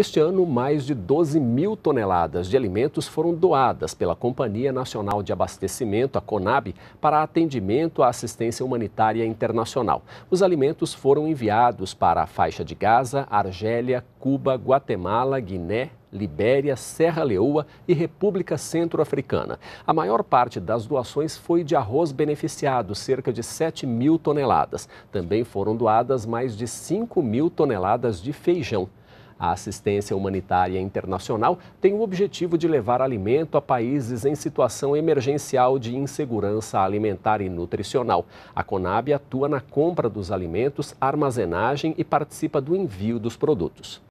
Este ano, mais de 12 mil toneladas de alimentos foram doadas pela Companhia Nacional de Abastecimento, a CONAB, para atendimento à assistência humanitária internacional. Os alimentos foram enviados para a faixa de Gaza, Argélia, Cuba, Guatemala, Guiné, Libéria, Serra Leoa e República Centro-Africana. A maior parte das doações foi de arroz beneficiado, cerca de 7 mil toneladas. Também foram doadas mais de 5 mil toneladas de feijão. A assistência humanitária internacional tem o objetivo de levar alimento a países em situação emergencial de insegurança alimentar e nutricional. A Conab atua na compra dos alimentos, armazenagem e participa do envio dos produtos.